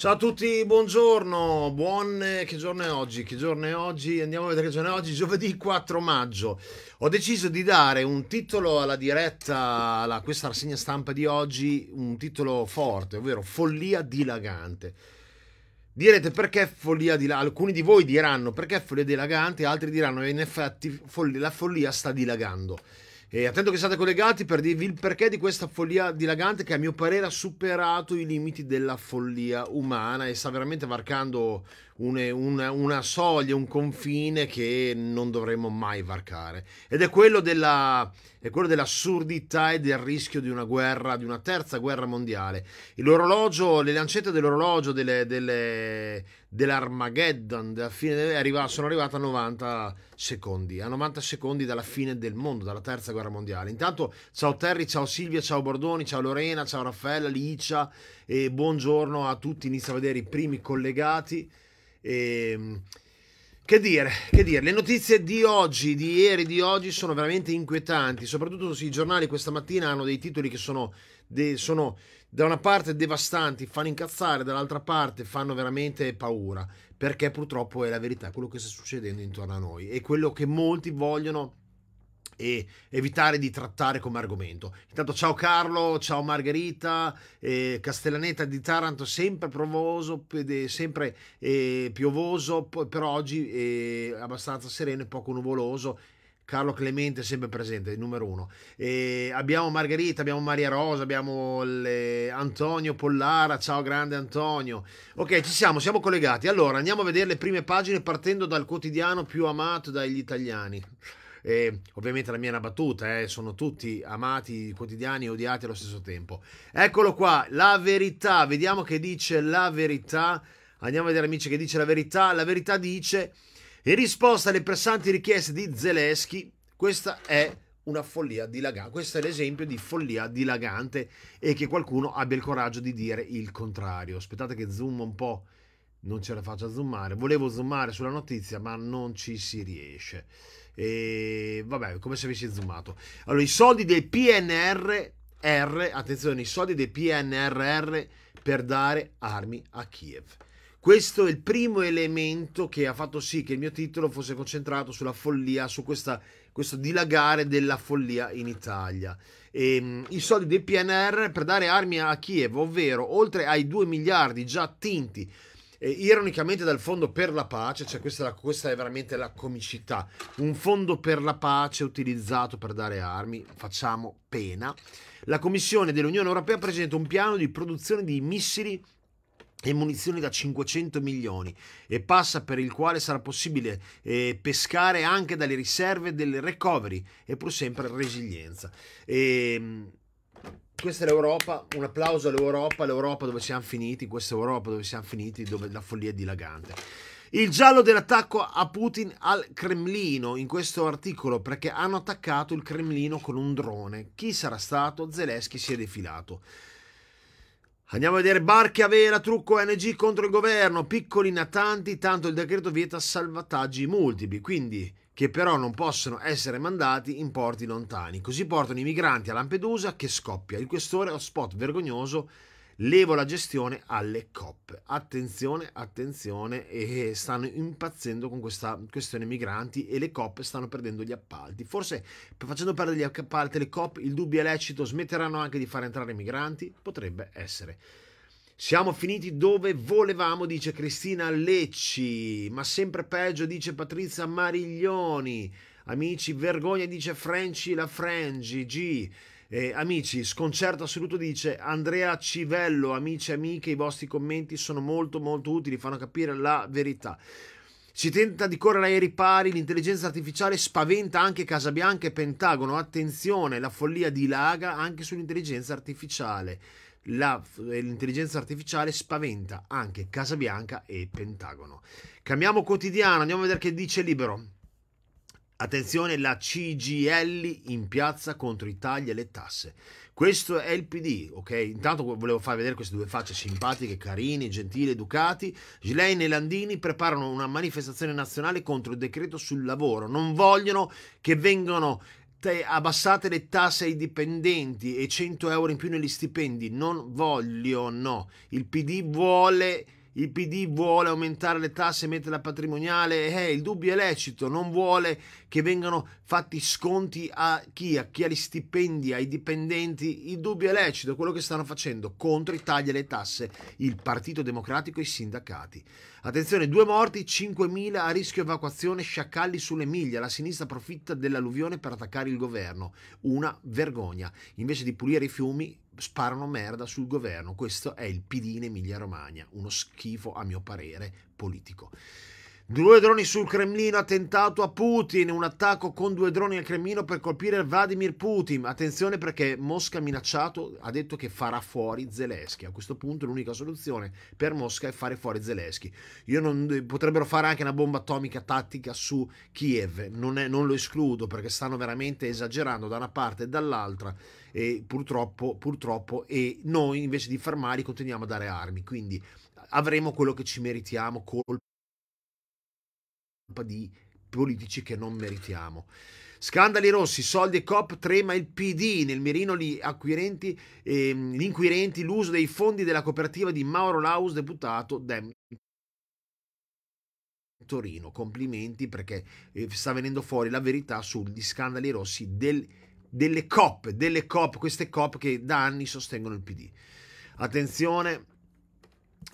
Ciao a tutti, buongiorno, buon... Eh, che giorno è oggi? Che giorno è oggi? Andiamo a vedere che giorno è oggi, giovedì 4 maggio. Ho deciso di dare un titolo alla diretta, a questa rassegna stampa di oggi, un titolo forte, ovvero follia dilagante. Direte perché follia dilagante, alcuni di voi diranno perché follia dilagante, altri diranno in effetti la follia sta dilagando. E attento che siate collegati per dirvi il perché di questa follia dilagante che a mio parere ha superato i limiti della follia umana e sta veramente varcando una, una, una soglia, un confine che non dovremmo mai varcare. Ed è quello, della, è quello dell'assurdità e del rischio di una guerra, di una terza guerra mondiale. L'orologio, le lancette dell'orologio delle, delle, dell'Armageddon della fine, sono arrivate a 90 secondi, a 90 secondi dalla fine del mondo, dalla terza guerra mondiale. Intanto, ciao Terry, ciao Silvia, ciao Bordoni, ciao Lorena, ciao Raffaella, Licia e buongiorno a tutti. Inizio a vedere i primi collegati. E, ehm, che dire, che dire, le notizie di oggi, di ieri, di oggi sono veramente inquietanti, soprattutto se i giornali questa mattina hanno dei titoli che sono, de, sono da una parte devastanti, fanno incazzare, dall'altra parte fanno veramente paura, perché purtroppo è la verità, quello che sta succedendo intorno a noi e quello che molti vogliono e evitare di trattare come argomento. Intanto ciao Carlo, ciao Margherita, eh, Castellaneta di Taranto sempre provoso, sempre eh, piovoso, per oggi è abbastanza sereno e poco nuvoloso. Carlo Clemente sempre presente, il numero uno. E abbiamo Margherita, abbiamo Maria Rosa, abbiamo le... Eh, Antonio Pollara, ciao grande Antonio. Ok, ci siamo, siamo collegati. Allora, andiamo a vedere le prime pagine partendo dal quotidiano più amato dagli italiani. E ovviamente la mia è una battuta, eh, sono tutti amati, quotidiani e odiati allo stesso tempo. Eccolo qua, la verità, vediamo che dice la verità. Andiamo a vedere amici che dice la verità. La verità dice, in risposta alle pressanti richieste di Zelensky, questa è una follia dilagante. Questo è l'esempio di follia dilagante e che qualcuno abbia il coraggio di dire il contrario. Aspettate che zoom un po', non ce la faccio a zoomare. Volevo zoomare sulla notizia, ma non ci si riesce. E vabbè, come se avessi zoomato. Allora, i soldi del PNRR, attenzione, i soldi del PNRR per dare armi a Kiev. Questo è il primo elemento che ha fatto sì che il mio titolo fosse concentrato sulla follia, su questa, questo dilagare della follia in Italia. E, ehm, I soldi del PNR per dare armi a Kiev, ovvero oltre ai 2 miliardi già attinti eh, ironicamente dal Fondo per la Pace, cioè questa è, la, questa è veramente la comicità, un fondo per la pace utilizzato per dare armi, facciamo pena. La Commissione dell'Unione Europea presenta un piano di produzione di missili e munizioni da 500 milioni e passa per il quale sarà possibile eh, pescare anche dalle riserve del recovery e pur sempre resilienza. E, ehm, questa è l'Europa, un applauso all'Europa, l'Europa dove siamo finiti, questa Europa dove siamo finiti, dove la follia è dilagante. Il giallo dell'attacco a Putin al Cremlino in questo articolo perché hanno attaccato il Cremlino con un drone. Chi sarà stato? Zelensky si è defilato. Andiamo a vedere Barca Vera, trucco NG contro il governo, piccoli natanti, tanto il decreto vieta salvataggi multipli, quindi che però non possono essere mandati in porti lontani. Così portano i migranti a Lampedusa che scoppia. Il questore hotspot vergognoso levo la gestione alle COP. Attenzione, attenzione, e stanno impazzendo con questa questione migranti e le COP stanno perdendo gli appalti. Forse facendo perdere gli appalti le COP, il dubbio è lecito, smetteranno anche di far entrare i migranti? Potrebbe essere. Siamo finiti dove volevamo, dice Cristina Lecci, ma sempre peggio, dice Patrizia Mariglioni. Amici, vergogna, dice Frenci la Frengi. G. Eh, amici, sconcerto assoluto dice Andrea Civello, amici e amiche, i vostri commenti sono molto molto utili, fanno capire la verità. Si tenta di correre ai ripari, l'intelligenza artificiale spaventa anche Casabianca e Pentagono. Attenzione, la follia dilaga anche sull'intelligenza artificiale. La, eh, l'intelligenza artificiale spaventa anche Casabianca e Pentagono. Cambiamo quotidiano, andiamo a vedere che dice Libero. Attenzione, la CGL in piazza contro i tagli e le tasse. Questo è il PD, ok? Intanto volevo far vedere queste due facce simpatiche, carine, gentili, educati. Gilein e Landini preparano una manifestazione nazionale contro il decreto sul lavoro. Non vogliono che vengano abbassate le tasse ai dipendenti e 100 euro in più negli stipendi. Non vogliono. Il PD vuole il PD vuole aumentare le tasse e mettere la patrimoniale, eh, il dubbio è lecito, non vuole che vengano fatti sconti a chi? A chi ha gli stipendi, ai dipendenti, il dubbio è lecito, quello che stanno facendo contro i tagli alle tasse, il Partito Democratico e i sindacati. Attenzione, due morti, 5.000 a rischio evacuazione, sciacalli sull'Emilia. La sinistra approfitta dell'alluvione per attaccare il governo. Una vergogna. Invece di pulire i fiumi, sparano merda sul governo. Questo è il PD in Emilia Romagna. Uno schifo, a mio parere, politico. Due droni sul Cremlino, attentato a Putin, un attacco con due droni al Cremlino per colpire Vladimir Putin. Attenzione perché Mosca ha minacciato, ha detto che farà fuori Zelensky. A questo punto l'unica soluzione per Mosca è fare fuori Zelensky. Non, potrebbero fare anche una bomba atomica tattica su Kiev, non, è, non lo escludo perché stanno veramente esagerando da una parte e dall'altra e purtroppo, purtroppo e noi invece di fermarli continuiamo a dare armi. Quindi avremo quello che ci meritiamo, Col- di politici che non meritiamo. Scandali rossi, soldi e cop, trema il PD, nel mirino gli, acquirenti, eh, gli inquirenti l'uso dei fondi della cooperativa di Mauro Laus, deputato Dem Torino. Complimenti perché eh, sta venendo fuori la verità sugli scandali rossi del, delle COP, delle COP, queste COP che da anni sostengono il PD. Attenzione,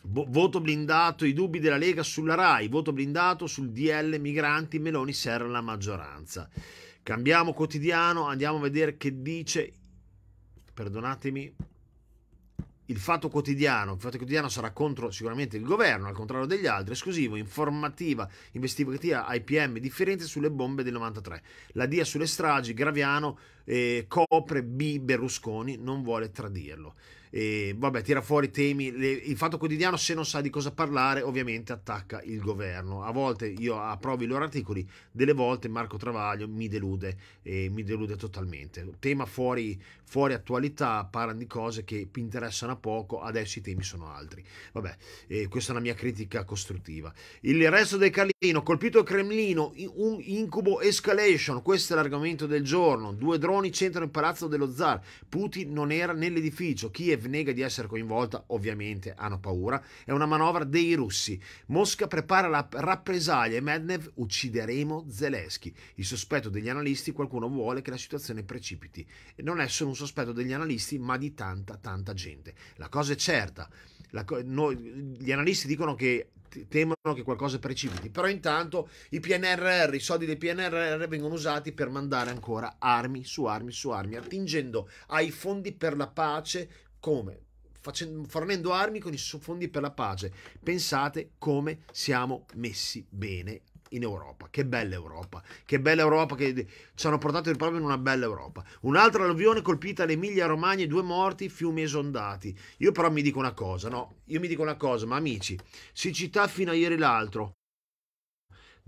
Voto blindato, i dubbi della Lega sulla RAI, voto blindato sul DL migranti, Meloni serra la maggioranza. Cambiamo quotidiano, andiamo a vedere che dice, perdonatemi, il fatto quotidiano. Il fatto quotidiano sarà contro sicuramente il governo, al contrario degli altri, esclusivo, informativa, investigativa IPM differenze sulle bombe del 93. La DIA sulle stragi, Graviano eh, copre B Berlusconi, non vuole tradirlo. E, vabbè, tira fuori temi. Le, il fatto quotidiano, se non sa di cosa parlare, ovviamente attacca il governo. A volte io approvo i loro articoli, delle volte Marco Travaglio mi delude e mi delude totalmente. Tema fuori, fuori attualità, parlano di cose che mi interessano a poco, adesso i temi sono altri. Vabbè, eh, questa è una mia critica costruttiva. Il resto del Carlino, colpito il Cremlino, un incubo escalation, questo è l'argomento del giorno. Due droni centrano il palazzo dello zar. Putin non era nell'edificio. Kiev nega di essere coinvolta, ovviamente hanno paura, è una manovra dei russi. Mosca prepara la rappresaglia e Medvedev uccideremo Zelensky. Il sospetto degli analisti, qualcuno vuole che la situazione precipiti. E non è solo un sospetto degli analisti, ma di tanta, tanta gente. La cosa è certa, la, noi, gli analisti dicono che temono che qualcosa precipiti, però intanto i PNRR, i soldi dei PNRR vengono usati per mandare ancora armi su armi su armi, attingendo ai fondi per la pace come? Facendo, fornendo armi con i fondi per la pace. Pensate come siamo messi bene in Europa. Che bella Europa, che bella Europa che ci hanno portato proprio in una bella Europa. Un'altra alluvione colpita l'Emilia Romagna, e due morti, fiumi esondati. Io però mi dico una cosa, no? Io mi dico una cosa, ma amici, siccità fino a ieri l'altro.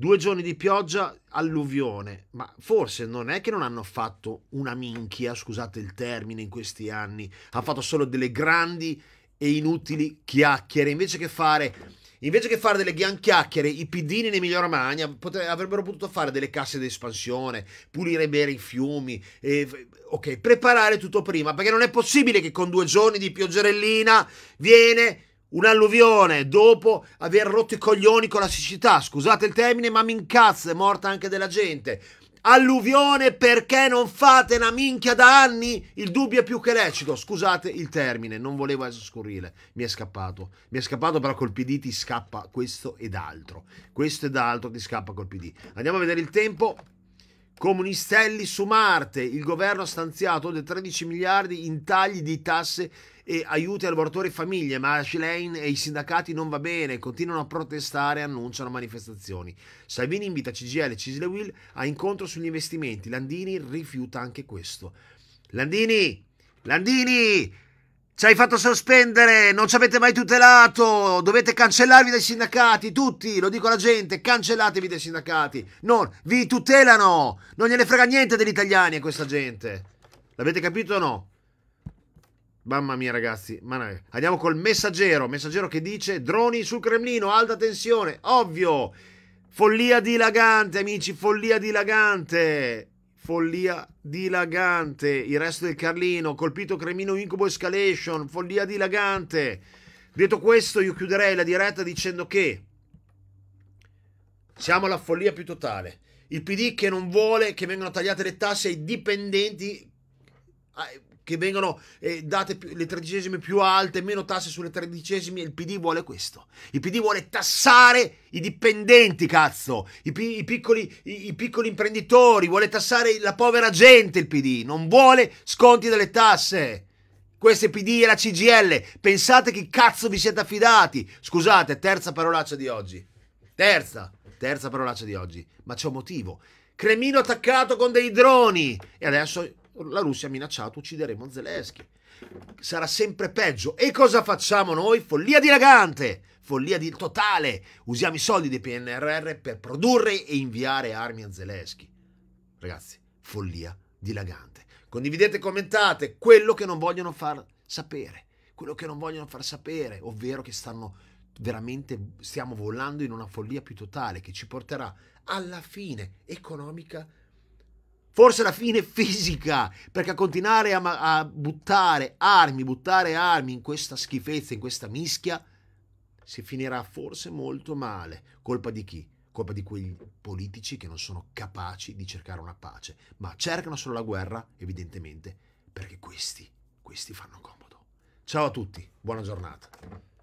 Due giorni di pioggia, alluvione, ma forse non è che non hanno fatto una minchia, scusate il termine, in questi anni. Hanno fatto solo delle grandi e inutili chiacchiere, invece che fare Invece che fare delle chiacchiere, i pidini in Emilia Romagna potre, avrebbero potuto fare delle casse d'espansione, pulire bene i fiumi, e, ok, preparare tutto prima, perché non è possibile che con due giorni di pioggerellina viene Un'alluvione dopo aver rotto i coglioni con la siccità, scusate il termine, ma mi incazza, è morta anche della gente. Alluvione perché non fate una minchia da anni? Il dubbio è più che lecito. Scusate il termine, non volevo essere scurrile. Mi è scappato. Mi è scappato, però col PD ti scappa questo ed altro. Questo ed altro ti scappa col PD. Andiamo a vedere il tempo. Comunistelli su Marte, il governo ha stanziato oltre 13 miliardi in tagli di tasse e aiuti ai lavoratori e famiglie, ma Schlein e i sindacati non va bene, continuano a protestare e annunciano manifestazioni. Salvini invita CGL e Cisle Will a incontro sugli investimenti, Landini rifiuta anche questo. Landini! Landini! Ci hai fatto sospendere, non ci avete mai tutelato, dovete cancellarvi dai sindacati, tutti, lo dico alla gente, cancellatevi dai sindacati, non, vi tutelano, non gliene frega niente degli italiani a questa gente. L'avete capito o no? Mamma mia ragazzi, andiamo col messaggero, messaggero che dice droni sul Cremlino, alta tensione, ovvio, follia dilagante amici, follia dilagante follia dilagante, il resto del Carlino, colpito Cremino Incubo Escalation, follia dilagante. Detto questo, io chiuderei la diretta dicendo che siamo alla follia più totale. Il PD che non vuole che vengano tagliate le tasse ai dipendenti che vengono eh, date più, le tredicesime più alte, meno tasse sulle tredicesime, il PD vuole questo. Il PD vuole tassare i dipendenti, cazzo, i, i, piccoli, i, i piccoli imprenditori, vuole tassare la povera gente, il PD, non vuole sconti delle tasse. Questo è PD e la CGL. Pensate che cazzo vi siete affidati. Scusate, terza parolaccia di oggi. Terza, terza parolaccia di oggi. Ma c'è un motivo. Cremino attaccato con dei droni. E adesso la Russia ha minacciato uccideremo Zelensky. Sarà sempre peggio. E cosa facciamo noi? Follia dilagante, follia di totale. Usiamo i soldi dei PNRR per produrre e inviare armi a Zelensky. Ragazzi, follia dilagante. Condividete, e commentate quello che non vogliono far sapere. Quello che non vogliono far sapere, ovvero che stanno veramente, stiamo volando in una follia più totale che ci porterà alla fine economica Forse la fine fisica, perché a continuare a, ma- a buttare armi, buttare armi in questa schifezza, in questa mischia, si finirà forse molto male. Colpa di chi? Colpa di quei politici che non sono capaci di cercare una pace, ma cercano solo la guerra, evidentemente, perché questi, questi fanno comodo. Ciao a tutti, buona giornata.